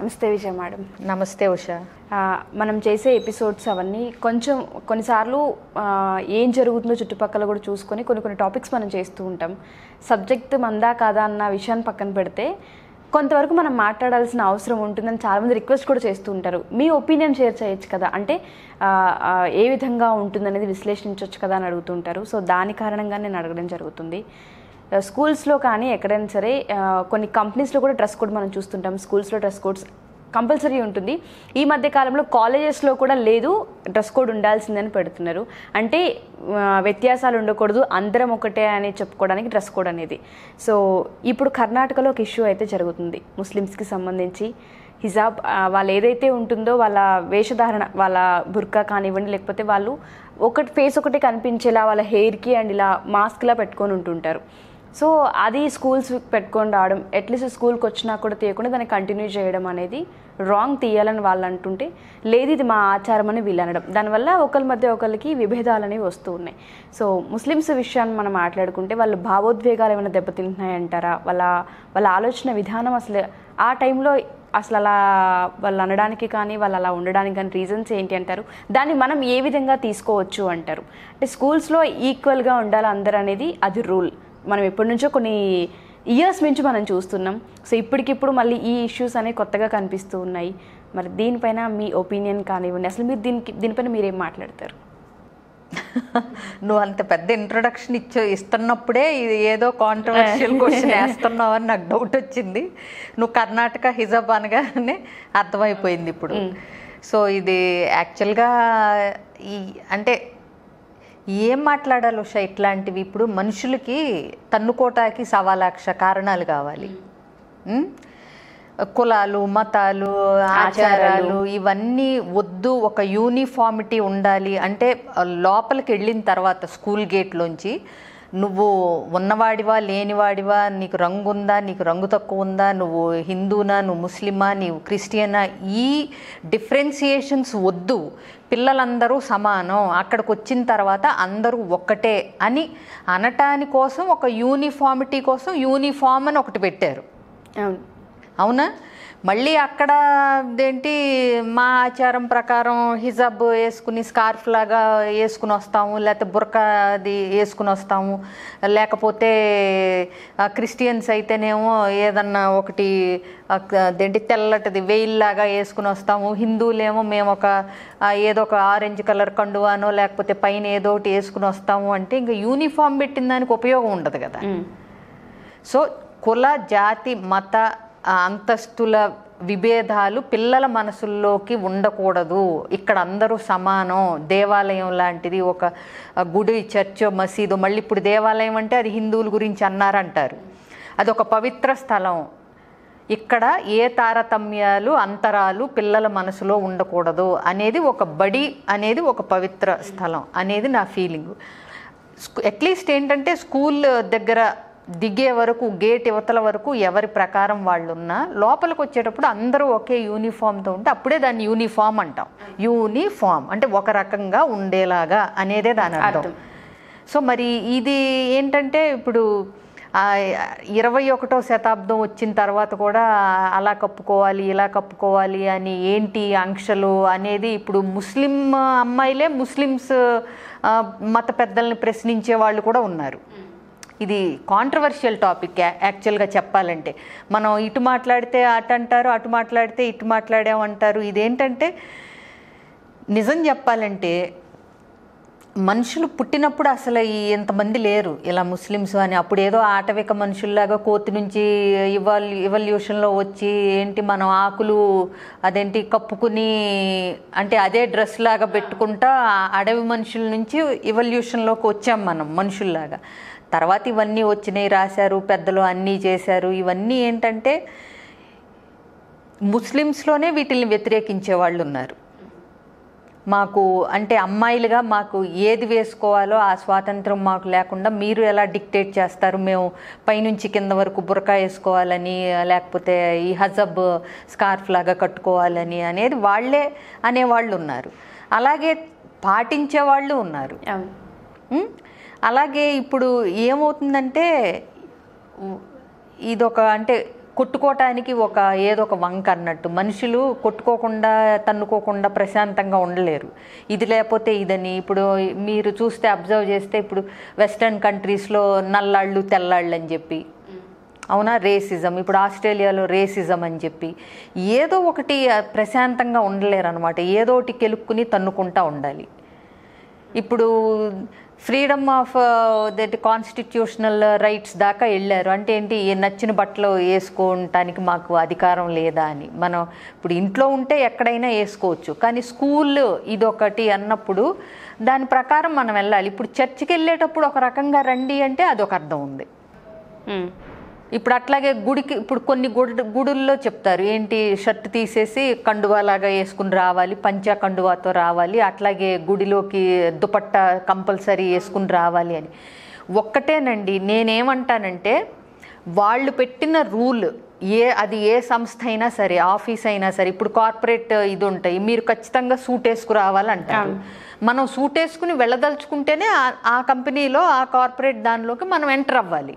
నమస్తే విజయ మేడం నమస్తే ఉష మనం చేసే ఎపిసోడ్స్ అవన్నీ కొంచెం కొన్నిసార్లు ఏం జరుగుతుందో చుట్టుపక్కల కూడా చూసుకొని కొన్ని కొన్ని టాపిక్స్ మనం చేస్తూ ఉంటాం సబ్జెక్ట్ మందా కాదా అన్న విషయాన్ని పక్కన పెడితే కొంతవరకు మనం మాట్లాడాల్సిన అవసరం ఉంటుందని చాలామంది రిక్వెస్ట్ కూడా చేస్తూ ఉంటారు మీ ఒపీనియన్ షేర్ చేయొచ్చు కదా అంటే ఏ విధంగా ఉంటుందనేది విశ్లేషించవచ్చు కదా అని అడుగుతుంటారు సో దాని కారణంగా నేను అడగడం జరుగుతుంది స్కూల్స్లో uh, కానీ ఎక్కడైనా సరే uh, కొన్ని కంపెనీస్లో కూడా డ్రెస్ కోడ్ మనం చూస్తుంటాం స్కూల్స్లో డ్రెస్ కోడ్స్ కంపల్సరీ ఉంటుంది ఈ మధ్య కాలంలో కాలేజెస్లో కూడా లేదు డ్రెస్ కోడ్ ఉండాల్సిందని పెడుతున్నారు అంటే uh, వ్యత్యాసాలు ఉండకూడదు అందరం ఒకటే అని చెప్పుకోవడానికి డ్రెస్ కోడ్ అనేది సో ఇప్పుడు కర్ణాటకలో ఒక ఇష్యూ అయితే జరుగుతుంది ముస్లిమ్స్కి సంబంధించి హిజాబ్ వాళ్ళు ఏదైతే ఉంటుందో వాళ్ళ వేషధారణ వాళ్ళ బుర్కా కానివ్వండి లేకపోతే వాళ్ళు ఒకటి ఫేస్ ఒకటి కనిపించేలా వాళ్ళ హెయిర్కి అండ్ ఇలా మాస్క్లా పెట్టుకొని ఉంటుంటారు సో అది స్కూల్స్ పెట్టుకొని రావడం అట్లీస్ట్ స్కూల్కి వచ్చినా కూడా తీయకుండా దాన్ని కంటిన్యూ చేయడం అనేది రాంగ్ తీయాలని వాళ్ళు అంటుంటే లేదు ఇది మా ఆచారం అని వీళ్ళు అనడం దానివల్ల ఒకరి మధ్య ఒకరికి విభేదాలు అనేవి వస్తూ ఉన్నాయి సో ముస్లిమ్స్ విషయాన్ని మనం మాట్లాడుకుంటే వాళ్ళు భావోద్వేగాలు ఏమైనా దెబ్బతింటున్నాయంటారా వాళ్ళ వాళ్ళ ఆలోచన విధానం అసలు ఆ టైంలో అసలు అలా వాళ్ళు అనడానికి కానీ వాళ్ళు అలా ఉండడానికి కానీ రీజన్స్ ఏంటి అంటారు దాన్ని మనం ఏ విధంగా తీసుకోవచ్చు అంటారు అంటే స్కూల్స్లో ఈక్వల్గా ఉండాలి అందరూ అనేది అది రూల్ మనం ఎప్పటి నుంచో కొన్ని ఇయర్స్ నుంచి మనం చూస్తున్నాం సో ఇప్పటికిప్పుడు మళ్ళీ ఈ ఇష్యూస్ అనేవి కొత్తగా కనిపిస్తూ ఉన్నాయి మరి దీనిపైన మీ ఒపీనియన్ కానివ్వండి అసలు మీరు దీనికి దీనిపైన మీరేం మాట్లాడతారు నువ్వు అంత పెద్ద ఇంట్రొడక్షన్ ఇచ్చే ఇస్తున్నప్పుడే ఇది ఏదో కాంట్రవర్షియల్ క్వశ్చన్ వేస్తున్నావు అని నాకు డౌట్ వచ్చింది నువ్వు కర్ణాటక హిజబ్ అనగానే అర్థమైపోయింది ఇప్పుడు సో ఇది యాక్చువల్గా ఈ అంటే ఏం మాట్లాడాలి ఉషా ఇట్లాంటివి ఇప్పుడు మనుషులకి తన్నుకోటానికి సవాలాక్ష కారణాలు కావాలి కులాలు మతాలు ఆచారాలు ఇవన్నీ వద్దు ఒక యూనిఫామిటీ ఉండాలి అంటే లోపలికి వెళ్ళిన తర్వాత స్కూల్ గేట్లోంచి నువ్వు ఉన్నవాడివా లేనివాడివా నీకు రంగు ఉందా నీకు రంగు తక్కువ ఉందా నువ్వు హిందూనా నువ్వు ముస్లిమా నీవు క్రిస్టియనా ఈ డిఫరెన్సియేషన్స్ వద్దు పిల్లలందరూ సమానం అక్కడికి వచ్చిన తర్వాత అందరూ ఒక్కటే అని అనటాని కోసం ఒక యూనిఫామిటీ కోసం యూనిఫామ్ అని ఒకటి పెట్టారు అవునా మళ్ళీ అక్కడ ఏంటి మా ఆచారం ప్రకారం హిజాబ్ వేసుకుని స్కార్ఫ్ లాగా వేసుకుని వస్తాము లేకపోతే బుర్కాది వేసుకుని వస్తాము లేకపోతే క్రిస్టియన్స్ అయితేనేమో ఏదన్నా ఒకటి ఏంటి తెల్లటిది వెయిల్లాగా వేసుకుని వస్తాము హిందువులేమో మేము ఒక ఏదో ఒక ఆరెంజ్ కలర్ కండువానో లేకపోతే పైన ఏదో ఒకటి వేసుకుని వస్తాము అంటే ఇంకా యూనిఫామ్ పెట్టిన దానికి ఉపయోగం ఉండదు కదా సో కుల జాతి మత అంతస్తుల విభేదాలు పిల్లల మనసుల్లోకి ఉండకూడదు ఇక్కడ అందరూ సమానం దేవాలయం లాంటిది ఒక గుడి చర్చో మసీదు మళ్ళీ ఇప్పుడు దేవాలయం అంటే అది హిందువుల గురించి అన్నారంటారు అదొక పవిత్ర స్థలం ఇక్కడ ఏ తారతమ్యాలు అంతరాలు పిల్లల మనసులో ఉండకూడదు అనేది ఒక బడి అనేది ఒక పవిత్ర స్థలం అనేది నా ఫీలింగ్ అట్లీస్ట్ ఏంటంటే స్కూల్ దగ్గర దిగే వరకు గేట్ ఇవతల వరకు ఎవరి ప్రకారం వాళ్ళు ఉన్నా లోపలికి వచ్చేటప్పుడు అందరూ ఒకే యూనిఫామ్తో ఉంటే అప్పుడే దాన్ని యూనిఫామ్ అంటాం యూనిఫామ్ అంటే ఒక రకంగా ఉండేలాగా అనేదే దాని అర్థం సో మరి ఇది ఏంటంటే ఇప్పుడు ఇరవై ఒకటో శతాబ్దం వచ్చిన తర్వాత కూడా అలా కప్పుకోవాలి ఇలా కప్పుకోవాలి అని ఏంటి ఆంక్షలు అనేది ఇప్పుడు ముస్లిం అమ్మాయిలే ముస్లిమ్స్ మత పెద్దల్ని ప్రశ్నించే వాళ్ళు కూడా ఉన్నారు ఇది కాంట్రవర్షియల్ టాపిక్ యాక్చువల్గా చెప్పాలంటే మనం ఇటు మాట్లాడితే అటు అంటారు అటు మాట్లాడితే ఇటు మాట్లాడామంటారు ఇదేంటంటే నిజం చెప్పాలంటే మనుషులు పుట్టినప్పుడు అసలు ఇంతమంది లేరు ఇలా ముస్లిమ్స్ అని అప్పుడు ఏదో ఆటవిక మనుషుల్లాగా కోతి నుంచి ఇవల్ ఇవల్యూషన్లో వచ్చి ఏంటి మనం ఆకులు అదేంటి కప్పుకుని అంటే అదే డ్రెస్ లాగా పెట్టుకుంటా అడవి మనుషుల నుంచి ఇవల్యూషన్లోకి వచ్చాం మనం మనుషుల్లాగా తర్వాత ఇవన్నీ వచ్చినాయి రాశారు పెద్దలు అన్నీ చేశారు ఇవన్నీ ఏంటంటే ముస్లిమ్స్లోనే వీటిని వ్యతిరేకించే వాళ్ళు ఉన్నారు మాకు అంటే అమ్మాయిలుగా మాకు ఏది వేసుకోవాలో ఆ స్వాతంత్రం మాకు లేకుండా మీరు ఎలా డిక్టేట్ చేస్తారు మేము పైనుంచి కింద వరకు బురకా వేసుకోవాలని లేకపోతే ఈ హజబ్ స్కార్ఫ్ లాగా కట్టుకోవాలని అనేది వాళ్ళే అనేవాళ్ళు ఉన్నారు అలాగే పాటించే వాళ్ళు ఉన్నారు అలాగే ఇప్పుడు ఏమవుతుందంటే ఇదొక అంటే కొట్టుకోవటానికి ఒక ఏదో ఒక వంక అన్నట్టు మనుషులు కొట్టుకోకుండా తన్నుకోకుండా ప్రశాంతంగా ఉండలేరు ఇది లేకపోతే ఇదని ఇప్పుడు మీరు చూస్తే అబ్జర్వ్ చేస్తే ఇప్పుడు వెస్ట్రన్ కంట్రీస్లో నల్లాళ్ళు తెల్లాళ్ళు అని చెప్పి అవునా రేసిజం ఇప్పుడు ఆస్ట్రేలియాలో రేసిజం అని చెప్పి ఏదో ఒకటి ప్రశాంతంగా ఉండలేరు అనమాట ఏదో ఒకటి కెలుక్కుని తన్నుకుంటా ఉండాలి ఇప్పుడు freedom of that constitutional rights దాకా వెళ్ళారు అంటే ఏంటి నచ్చిన బట్టలు వేసుకోవటానికి మాకు అధికారం లేదా అని మనం ఇప్పుడు ఇంట్లో ఉంటే ఎక్కడైనా వేసుకోవచ్చు కానీ స్కూల్ ఇదొకటి అన్నప్పుడు దాని ప్రకారం మనం వెళ్ళాలి ఇప్పుడు చర్చికి వెళ్ళేటప్పుడు ఒక రకంగా రండి అంటే అదొక అర్థం ఉంది ఇప్పుడు అట్లాగే గుడికి ఇప్పుడు కొన్ని గుడి గుడుల్లో చెప్తారు ఏంటి షర్ట్ తీసేసి కండువాలాగా వేసుకుని రావాలి పంచా కండువాతో రావాలి అట్లాగే గుడిలోకి దుపట్ట కంపల్సరీ వేసుకుని రావాలి అని ఒక్కటేనండి నేనేమంటానంటే వాళ్ళు పెట్టిన రూల్ ఏ అది ఏ సంస్థ అయినా సరే ఆఫీస్ అయినా సరే ఇప్పుడు కార్పొరేట్ ఇది ఉంటాయి మీరు ఖచ్చితంగా సూట్ వేసుకురావాలంటారు మనం సూట్ వేసుకుని వెళ్ళదలుచుకుంటేనే ఆ కంపెనీలో ఆ కార్పొరేట్ దానిలోకి మనం ఎంటర్ అవ్వాలి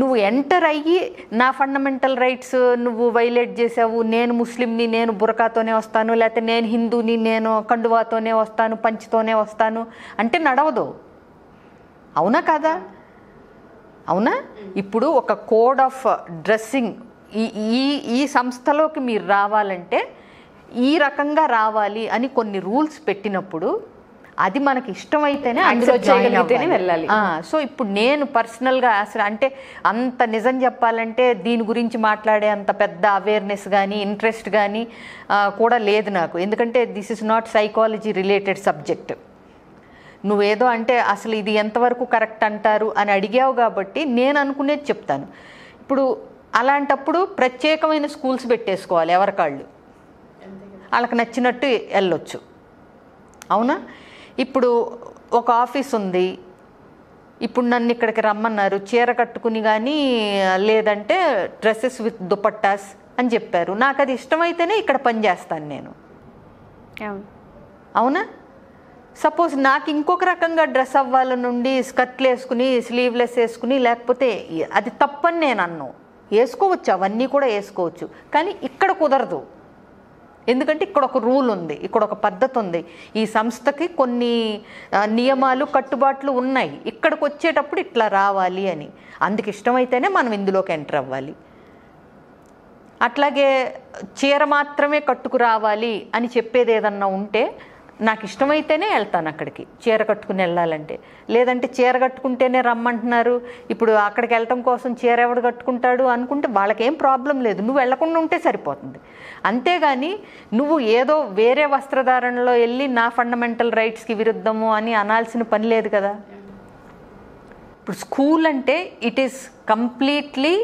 నువ్వు ఎంటర్ అయ్యి నా ఫండమెంటల్ రైట్స్ నువ్వు వైలేట్ చేసావు నేను ముస్లింని నేను బురకాతోనే వస్తాను లేకపోతే నేను హిందూని నేను కండువాతోనే వస్తాను పంచితోనే వస్తాను అంటే నడవదు అవునా కాదా అవునా ఇప్పుడు ఒక కోడ్ ఆఫ్ డ్రెస్సింగ్ ఈ ఈ సంస్థలోకి మీరు రావాలంటే ఈ రకంగా రావాలి అని కొన్ని రూల్స్ పెట్టినప్పుడు అది మనకి ఇష్టమైతేనే అందులో చేయగలిగితేనే వెళ్ళాలి సో ఇప్పుడు నేను పర్సనల్గా అసలు అంటే అంత నిజం చెప్పాలంటే దీని గురించి మాట్లాడే అంత పెద్ద అవేర్నెస్ కానీ ఇంట్రెస్ట్ కానీ కూడా లేదు నాకు ఎందుకంటే this is not psychology related subject నువ్వేదో అంటే అసలు ఇది ఎంతవరకు కరెక్ట్ అంటారు అని అడిగావు కాబట్టి నేను అనుకునేది చెప్తాను ఇప్పుడు అలాంటప్పుడు ప్రత్యేకమైన స్కూల్స్ పెట్టేసుకోవాలి ఎవరికాళ్ళు వాళ్ళకి నచ్చినట్టు వెళ్ళొచ్చు అవునా ఇప్పుడు ఒక ఆఫీస్ ఉంది ఇప్పుడు నన్ను ఇక్కడికి రమ్మన్నారు చీర కట్టుకుని కానీ లేదంటే డ్రెస్సెస్ విత్ దుపట్టాస్ అని చెప్పారు నాకు అది ఇష్టమైతేనే ఇక్కడ పని చేస్తాను నేను అవునా సపోజ్ నాకు ఇంకొక రకంగా డ్రెస్ అవ్వాల నుండి స్కర్ట్లు వేసుకుని స్లీవ్లెస్ వేసుకుని లేకపోతే అది తప్పని నేను అన్ను వేసుకోవచ్చు అవన్నీ కూడా వేసుకోవచ్చు కానీ ఇక్కడ కుదరదు ఎందుకంటే ఇక్కడ ఒక రూల్ ఉంది ఇక్కడ ఒక పద్ధతి ఉంది ఈ సంస్థకి కొన్ని నియమాలు కట్టుబాట్లు ఉన్నాయి ఇక్కడికి వచ్చేటప్పుడు ఇట్లా రావాలి అని అందుకు ఇష్టమైతేనే మనం ఇందులోకి ఎంటర్ అవ్వాలి అట్లాగే చీర మాత్రమే కట్టుకురావాలి అని చెప్పేది ఏదన్నా ఉంటే నాకు ఇష్టమైతేనే వెళ్తాను అక్కడికి చీర కట్టుకుని వెళ్ళాలంటే లేదంటే చీర కట్టుకుంటేనే రమ్మంటున్నారు ఇప్పుడు అక్కడికి వెళ్ళటం కోసం చీర ఎవడు కట్టుకుంటాడు అనుకుంటే వాళ్ళకేం ప్రాబ్లం లేదు నువ్వు వెళ్లకుండా ఉంటే సరిపోతుంది అంతేగాని నువ్వు ఏదో వేరే వస్త్రధారణలో వెళ్ళి నా ఫండమెంటల్ రైట్స్కి విరుద్ధము అని అనాల్సిన పని లేదు కదా ఇప్పుడు స్కూల్ అంటే it is completely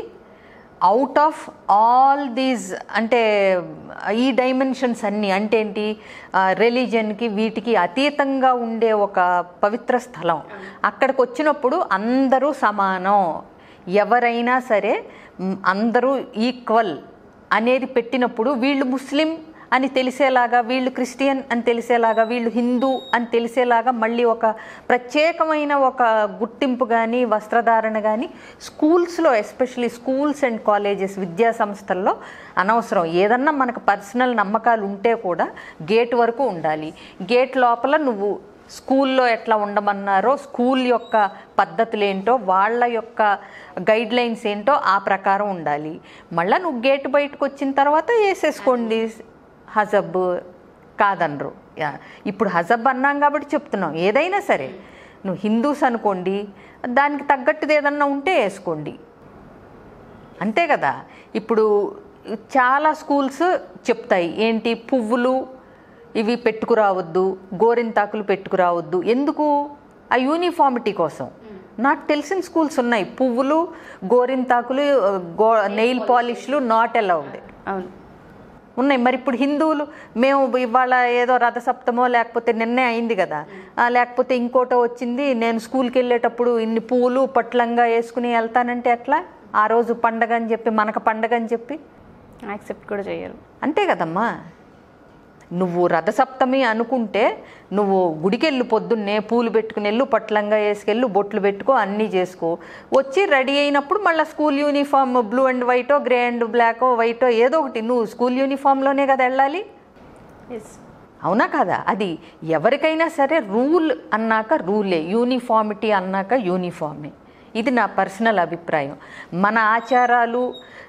out of all these అంటే ఈ డైమెన్షన్స్ అన్నీ అంటే ఏంటి రిలీజన్కి వీటికి అతీతంగా ఉండే ఒక పవిత్ర స్థలం అక్కడికి వచ్చినప్పుడు అందరూ సమానం ఎవరైనా సరే అందరూ ఈక్వల్ అనేది పెట్టినప్పుడు వీళ్ళు ముస్లిం అని తెలిసేలాగా వీళ్ళు క్రిస్టియన్ అని తెలిసేలాగా వీళ్ళు హిందూ అని తెలిసేలాగా మళ్ళీ ఒక ప్రత్యేకమైన ఒక గుర్తింపు కానీ వస్త్రధారణ కానీ స్కూల్స్లో ఎస్పెషలీ స్కూల్స్ అండ్ కాలేజెస్ విద్యా సంస్థల్లో అనవసరం ఏదన్నా మనకు పర్సనల్ నమ్మకాలు ఉంటే కూడా గేట్ వరకు ఉండాలి గేట్ లోపల నువ్వు స్కూల్లో ఎట్లా ఉండమన్నారో స్కూల్ యొక్క పద్ధతులు ఏంటో వాళ్ళ యొక్క గైడ్ లైన్స్ ఏంటో ఆ ప్రకారం ఉండాలి మళ్ళీ నువ్వు గేట్ బయటకు వచ్చిన తర్వాత వేసేసుకోండి హజబ్ కాదనరు ఇప్పుడు హజబ్ అన్నాం కాబట్టి చెప్తున్నాం ఏదైనా సరే నువ్వు హిందూస్ అనుకోండి దానికి తగ్గట్టుది ఏదన్నా ఉంటే వేసుకోండి అంతే కదా ఇప్పుడు చాలా స్కూల్స్ చెప్తాయి ఏంటి పువ్వులు ఇవి పెట్టుకురావద్దు గోరింతాకులు పెట్టుకురావద్దు ఎందుకు ఆ యూనిఫామిటీ కోసం నాకు తెలిసిన స్కూల్స్ ఉన్నాయి పువ్వులు గోరింతాకులు గో నెయిల్ పాలిష్లు నాట్ అలౌడ్ అవును ఉన్నాయి మరి ఇప్పుడు హిందువులు మేము ఇవాళ ఏదో రథసప్తమో లేకపోతే నిన్నే అయింది కదా లేకపోతే ఇంకోటో వచ్చింది నేను స్కూల్కి వెళ్ళేటప్పుడు ఇన్ని పూలు పట్లంగా వేసుకుని వెళ్తానంటే ఎట్లా ఆ రోజు పండగ అని చెప్పి మనకు పండగ అని చెప్పి యాక్సెప్ట్ కూడా చేయరు అంతే కదమ్మా నువ్వు రథసప్తమి అనుకుంటే నువ్వు గుడికెళ్ళు పొద్దున్నే పూలు పెట్టుకుని వెళ్ళు పట్లంగా వేసుకెళ్ళు బొట్లు పెట్టుకో అన్నీ చేసుకో వచ్చి రెడీ అయినప్పుడు మళ్ళీ స్కూల్ యూనిఫామ్ బ్లూ అండ్ వైటో గ్రే అండ్ బ్లాకో వైటో ఏదో ఒకటి నువ్వు స్కూల్ యూనిఫామ్లోనే కదా వెళ్ళాలి అవునా కదా అది ఎవరికైనా సరే రూల్ అన్నాక రూలే యూనిఫామిటీ అన్నాక యూనిఫామే ఇది నా పర్సనల్ అభిప్రాయం మన ఆచారాలు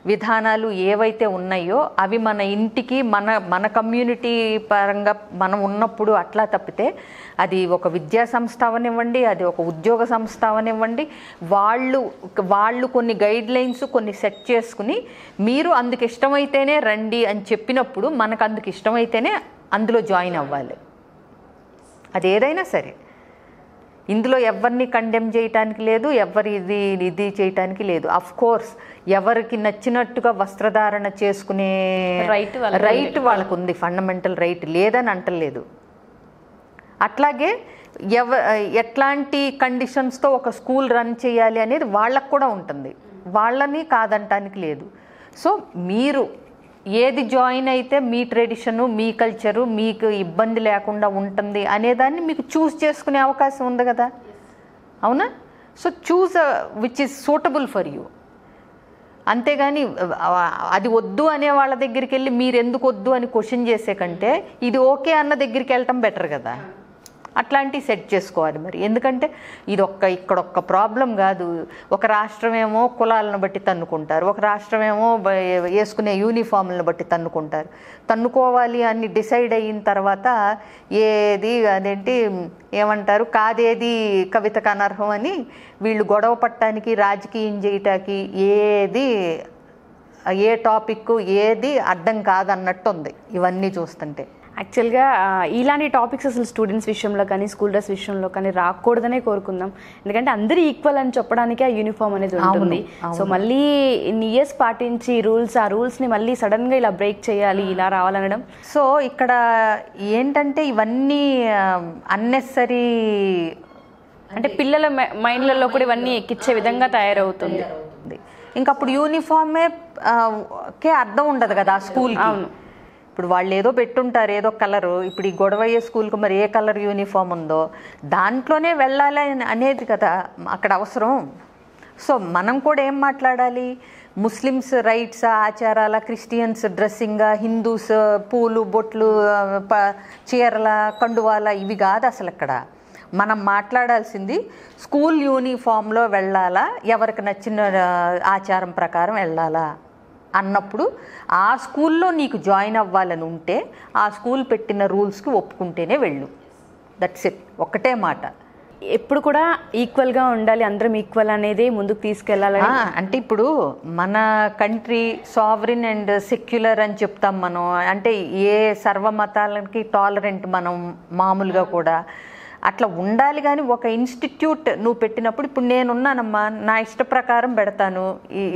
విధానాలు ఏవైతే ఉన్నాయో అవి మన ఇంటికి మన మన కమ్యూనిటీ పరంగా మనం ఉన్నప్పుడు అట్లా తప్పితే అది ఒక విద్యా సంస్థ అవనివ్వండి అది ఒక ఉద్యోగ సంస్థ అవనివ్వండి వాళ్ళు వాళ్ళు కొన్ని గైడ్ లైన్స్ కొన్ని సెట్ చేసుకుని మీరు అందుకు ఇష్టమైతేనే రండి అని చెప్పినప్పుడు మనకు అందుకు ఇష్టమైతేనే అందులో జాయిన్ అవ్వాలి అది ఏదైనా సరే ఇందులో ఎవరిని కండెమ్ చేయటానికి లేదు ఎవరి ఇది ఇది చేయటానికి లేదు అఫ్ కోర్స్ ఎవరికి నచ్చినట్టుగా వస్త్రధారణ చేసుకునే రైట్ రైట్ వాళ్ళకు ఉంది ఫండమెంటల్ రైట్ లేదని అంటలేదు అట్లాగే ఎవ ఎట్లాంటి కండిషన్స్తో ఒక స్కూల్ రన్ చేయాలి అనేది వాళ్ళకు కూడా ఉంటుంది వాళ్ళని కాదంటానికి లేదు సో మీరు ఏది జాయిన్ అయితే మీ ట్రెడిషను మీ కల్చరు మీకు ఇబ్బంది లేకుండా ఉంటుంది అనేదాన్ని మీకు చూస్ చేసుకునే అవకాశం ఉంది కదా అవునా so choose which is suitable for you అంతేగాని అది వద్దు అనే వాళ్ళ దగ్గరికి వెళ్ళి మీరు ఎందుకు వద్దు అని క్వశ్చన్ చేసే కంటే ఇది ఓకే అన్న దగ్గరికి వెళ్ళటం బెటర్ కదా అట్లాంటివి సెట్ చేసుకోవాలి మరి ఎందుకంటే ఇది ఒక్క ఇక్కడ ఒక్క ప్రాబ్లం కాదు ఒక రాష్ట్రమేమో కులాలను బట్టి తన్నుకుంటారు ఒక రాష్ట్రమేమో వేసుకునే యూనిఫామ్లను బట్టి తన్నుకుంటారు తన్నుకోవాలి అని డిసైడ్ అయిన తర్వాత ఏది అదేంటి ఏమంటారు కాదేది కవితకు అనర్హం అని వీళ్ళు గొడవ పట్టడానికి రాజకీయం చేయటానికి ఏది ఏ టాపిక్ ఏది అడ్డం ఉంది ఇవన్నీ చూస్తుంటే యాక్చువల్గా ఇలాంటి టాపిక్స్ అసలు స్టూడెంట్స్ విషయంలో కానీ స్కూల్ డ్రెస్ విషయంలో కానీ రాకూడదనే కోరుకుందాం ఎందుకంటే అందరూ ఈక్వల్ అని చెప్పడానికి ఆ యూనిఫామ్ అనేది ఉంటుంది సో మళ్ళీ నియర్స్ పాటించి రూల్స్ ఆ రూల్స్ని మళ్ళీ సడన్గా ఇలా బ్రేక్ చేయాలి ఇలా రావాలనడం సో ఇక్కడ ఏంటంటే ఇవన్నీ అన్నెసరీ అంటే పిల్లల మైండ్లలో కూడా ఇవన్నీ ఎక్కిచ్చే విధంగా తయారవుతుంది ఇంకా అప్పుడు యూనిఫామే కే అర్థం ఉండదు కదా స్కూల్ అవును ఇప్పుడు వాళ్ళు ఏదో పెట్టుంటారు ఏదో కలరు ఇప్పుడు ఈ గొడవయ్యే స్కూల్కి మరి ఏ కలర్ యూనిఫామ్ ఉందో దాంట్లోనే వెళ్ళాలి అనేది కదా అక్కడ అవసరం సో మనం కూడా ఏం మాట్లాడాలి ముస్లిమ్స్ రైట్స్ ఆచారాల క్రిస్టియన్స్ డ్రెస్సింగ్ హిందూస్ పూలు బొట్లు ప చీరల కండువాల ఇవి కాదు అసలు ఇక్కడ మనం మాట్లాడాల్సింది స్కూల్ యూనిఫామ్లో వెళ్ళాలా ఎవరికి నచ్చిన ఆచారం ప్రకారం వెళ్ళాలా అన్నప్పుడు ఆ స్కూల్లో నీకు జాయిన్ అవ్వాలని ఉంటే ఆ స్కూల్ పెట్టిన రూల్స్కి ఒప్పుకుంటేనే వెళ్ళు దట్స్ ఇట్ ఒకటే మాట ఎప్పుడు కూడా ఈక్వల్గా ఉండాలి అందరం ఈక్వల్ అనేది ముందుకు తీసుకెళ్ళాలి అంటే ఇప్పుడు మన కంట్రీ సావరిన్ అండ్ సెక్యులర్ అని చెప్తాం మనం అంటే ఏ సర్వమతాలకి టాలరెంట్ మనం మామూలుగా కూడా అట్లా ఉండాలి కానీ ఒక ఇన్స్టిట్యూట్ నువ్వు పెట్టినప్పుడు ఇప్పుడు నేనున్నానమ్మా నా ఇష్ట ప్రకారం పెడతాను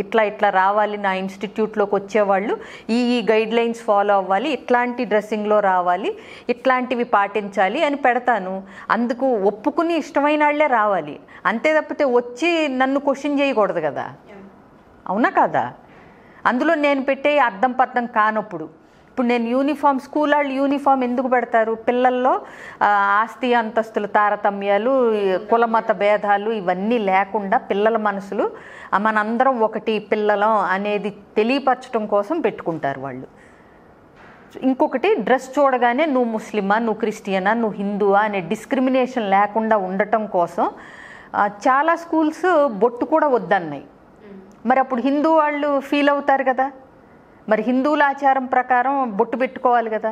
ఇట్లా ఇట్లా రావాలి నా ఇన్స్టిట్యూట్లోకి వచ్చేవాళ్ళు ఈ ఈ గైడ్ లైన్స్ ఫాలో అవ్వాలి ఇట్లాంటి డ్రెస్సింగ్లో రావాలి ఇట్లాంటివి పాటించాలి అని పెడతాను అందుకు ఒప్పుకుని ఇష్టమైన వాళ్ళే రావాలి అంతే తప్పితే వచ్చి నన్ను క్వశ్చన్ చేయకూడదు కదా అవునా కాదా అందులో నేను పెట్టే అర్థం పర్థం కానప్పుడు ఇప్పుడు నేను యూనిఫామ్ స్కూల్ వాళ్ళు యూనిఫామ్ ఎందుకు పెడతారు పిల్లల్లో ఆస్తి అంతస్తుల తారతమ్యాలు కులమత భేదాలు ఇవన్నీ లేకుండా పిల్లల మనసులు మనందరం ఒకటి పిల్లలం అనేది తెలియపరచడం కోసం పెట్టుకుంటారు వాళ్ళు ఇంకొకటి డ్రెస్ చూడగానే నువ్వు ముస్లిమా నువ్వు క్రిస్టియనా నువ్వు హిందువా అనే డిస్క్రిమినేషన్ లేకుండా ఉండటం కోసం చాలా స్కూల్స్ బొట్టు కూడా వద్దన్నాయి మరి అప్పుడు హిందూ వాళ్ళు ఫీల్ అవుతారు కదా మరి హిందువుల ఆచారం ప్రకారం బొట్టు పెట్టుకోవాలి కదా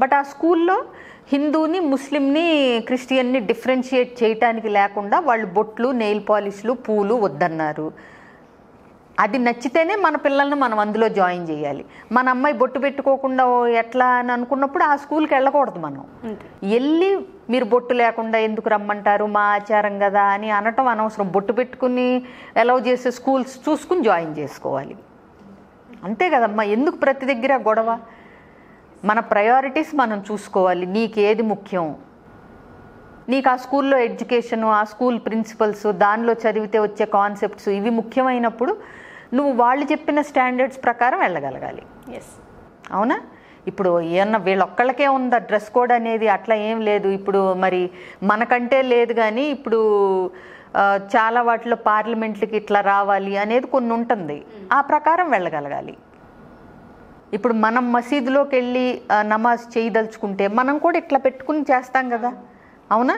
బట్ ఆ స్కూల్లో హిందూని ముస్లింని క్రిస్టియన్ని డిఫరెన్షియేట్ చేయటానికి లేకుండా వాళ్ళు బొట్లు నెయిల్ పాలిష్లు పూలు వద్దన్నారు అది నచ్చితేనే మన పిల్లల్ని మనం అందులో జాయిన్ చేయాలి మన అమ్మాయి బొట్టు పెట్టుకోకుండా ఎట్లా అని అనుకున్నప్పుడు ఆ స్కూల్కి వెళ్ళకూడదు మనం వెళ్ళి మీరు బొట్టు లేకుండా ఎందుకు రమ్మంటారు మా ఆచారం కదా అని అనటం అనవసరం బొట్టు పెట్టుకుని అలౌ చేసే స్కూల్స్ చూసుకుని జాయిన్ చేసుకోవాలి అంతే కదమ్మా ఎందుకు ప్రతి దగ్గర గొడవ మన ప్రయారిటీస్ మనం చూసుకోవాలి నీకు ఏది ముఖ్యం నీకు ఆ స్కూల్లో ఎడ్యుకేషన్ ఆ స్కూల్ ప్రిన్సిపల్స్ దానిలో చదివితే వచ్చే కాన్సెప్ట్స్ ఇవి ముఖ్యమైనప్పుడు నువ్వు వాళ్ళు చెప్పిన స్టాండర్డ్స్ ప్రకారం వెళ్ళగలగాలి ఎస్ అవునా ఇప్పుడు ఏమన్నా వీళ్ళొక్కళ్ళకే ఉందా డ్రెస్ కోడ్ అనేది అట్లా ఏం లేదు ఇప్పుడు మరి మనకంటే లేదు కానీ ఇప్పుడు చాలా వాటిలో పార్లమెంట్లకి ఇట్లా రావాలి అనేది కొన్ని ఉంటుంది ఆ ప్రకారం వెళ్ళగలగాలి ఇప్పుడు మనం మసీదులోకి వెళ్ళి నమాజ్ చేయదలుచుకుంటే మనం కూడా ఇట్లా పెట్టుకుని చేస్తాం కదా అవునా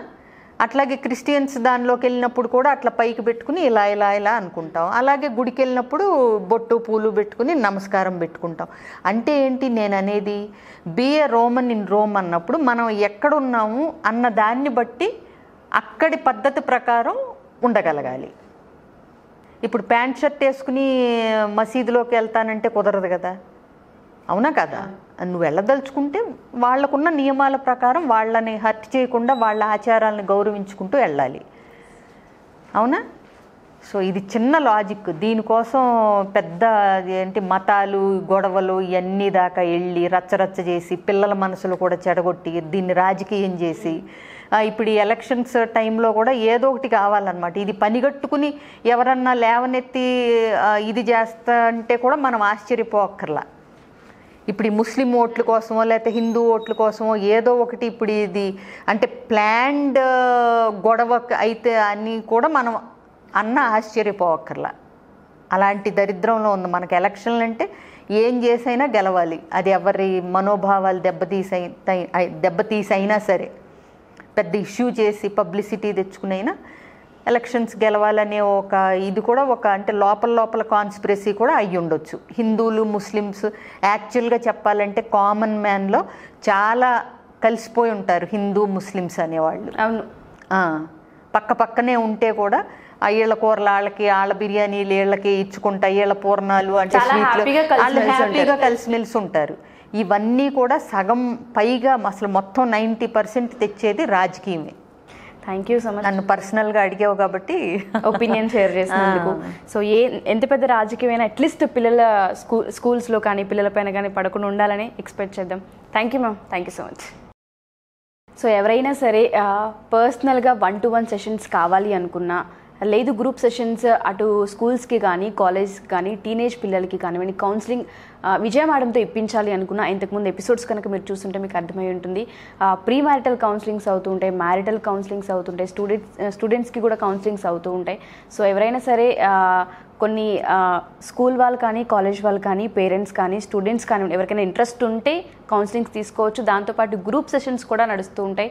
అట్లాగే క్రిస్టియన్స్ దానిలోకి వెళ్ళినప్పుడు కూడా అట్లా పైకి పెట్టుకుని ఇలా ఇలా ఇలా అనుకుంటాం అలాగే గుడికి వెళ్ళినప్పుడు బొట్టు పూలు పెట్టుకుని నమస్కారం పెట్టుకుంటాం అంటే ఏంటి నేను అనేది బిఏ రోమన్ ఇన్ రోమ్ అన్నప్పుడు మనం ఎక్కడున్నాము అన్న దాన్ని బట్టి అక్కడి పద్ధతి ప్రకారం ఉండగలగాలి ఇప్పుడు ప్యాంట్ షర్ట్ వేసుకుని మసీదులోకి వెళ్తానంటే కుదరదు కదా అవునా కదా నువ్వు వెళ్ళదలుచుకుంటే వాళ్ళకున్న నియమాల ప్రకారం వాళ్ళని హర్ట్ చేయకుండా వాళ్ళ ఆచారాలను గౌరవించుకుంటూ వెళ్ళాలి అవునా సో ఇది చిన్న లాజిక్ దీనికోసం పెద్ద ఏంటి మతాలు గొడవలు ఇవన్నీ దాకా వెళ్ళి రచ్చరచ్చ చేసి పిల్లల మనసులు కూడా చెడగొట్టి దీన్ని రాజకీయం చేసి ఇప్పుడు ఎలక్షన్స్ టైంలో కూడా ఏదో ఒకటి కావాలన్నమాట ఇది పనిగట్టుకుని ఎవరన్నా లేవనెత్తి ఇది చేస్తా అంటే కూడా మనం ఆశ్చర్యపోక్కర్లా ఇప్పుడు ఈ ముస్లిం ఓట్ల కోసమో లేకపోతే హిందూ ఓట్ల కోసమో ఏదో ఒకటి ఇప్పుడు ఇది అంటే ప్లాండ్ గొడవ అయితే అని కూడా మనం అన్న ఆశ్చర్యపోవక్కర్లా అలాంటి దరిద్రంలో ఉంది మనకు ఎలక్షన్లు అంటే ఏం చేసైనా గెలవాలి అది ఎవరి మనోభావాలు దెబ్బతీసై దెబ్బతీసైనా సరే పెద్ద ఇష్యూ చేసి పబ్లిసిటీ తెచ్చుకునైనా ఎలక్షన్స్ గెలవాలనే ఒక ఇది కూడా ఒక అంటే లోపల లోపల కాన్స్పిరసీ కూడా అయ్యి ఉండొచ్చు హిందువులు ముస్లిమ్స్ యాక్చువల్గా చెప్పాలంటే కామన్ మ్యాన్లో చాలా కలిసిపోయి ఉంటారు హిందూ ముస్లిమ్స్ అనేవాళ్ళు అవును పక్క పక్కనే ఉంటే కూడా అయ్యళ్ళ కూరల వాళ్ళకి వాళ్ళ బిర్యానీలు వీళ్ళకి ఇచ్చుకుంటా వీళ్ళ పూర్ణాలు అంటే స్వీట్లు వాళ్ళు హ్యాపీగా కలిసిమెలిసి ఉంటారు ఇవన్నీ కూడా సగం పైగా అసలు మొత్తం నైంటీ పర్సెంట్ తెచ్చేది రాజకీయమే థ్యాంక్ యూ సో మచ్ నన్ను పర్సనల్గా అడిగావు కాబట్టి ఒపీనియన్ షేర్ చేసినందుకు సో ఏ ఎంత పెద్ద రాజకీయమైనా అట్లీస్ట్ పిల్లల స్కూల్ స్కూల్స్లో కానీ పిల్లలపైన కానీ పడకుండా ఉండాలని ఎక్స్పెక్ట్ చేద్దాం thank you ma'am thank you so much so ఎవరైనా సరే పర్సనల్గా వన్ టు వన్ సెషన్స్ కావాలి అనుకున్నా లేదు గ్రూప్ సెషన్స్ uh, అటు స్కూల్స్కి కానీ కాలేజ్కి కానీ టీనేజ్ పిల్లలకి కానివ్వండి కౌన్సిలింగ్ uh, విజయ మేడంతో ఇప్పించాలి అనుకున్న ఇంతకుముందు ఎపిసోడ్స్ కనుక మీరు చూస్తుంటే మీకు అర్థమై ఉంటుంది ప్రీ మ్యారిటల్ కౌన్సిలింగ్స్ అవుతూ ఉంటాయి మ్యారిటల్ కౌన్సిలింగ్స్ అవుతుంటాయి స్టూడెంట్స్ స్టూడెంట్స్కి కూడా కౌన్సిలింగ్స్ అవుతూ ఉంటాయి సో uh, ఎవరైనా సరే కొన్ని స్కూల్ వాళ్ళు కానీ కాలేజ్ వాళ్ళు కానీ పేరెంట్స్ కానీ స్టూడెంట్స్ కానీ ఎవరికైనా ఇంట్రెస్ట్ ఉంటే కౌన్సిలింగ్స్ తీసుకోవచ్చు దాంతోపాటు గ్రూప్ సెషన్స్ కూడా నడుస్తూ ఉంటాయి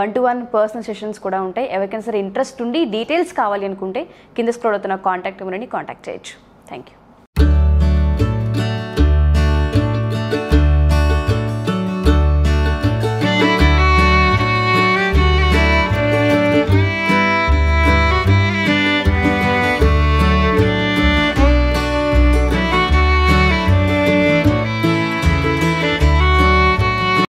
one to one personal sessions కూడా ఉంటాయి ఎవరికైనా సరే ఇంట్రెస్ట్ ఉండి డీటెయిల్స్ కావాలి అనుకుంటే కింద స్క్రోడ్ అవుతున్న కాంటాక్ట్ నెంబర్ని కాంటాక్ట్ చేయొచ్చు థ్యాంక్ యూ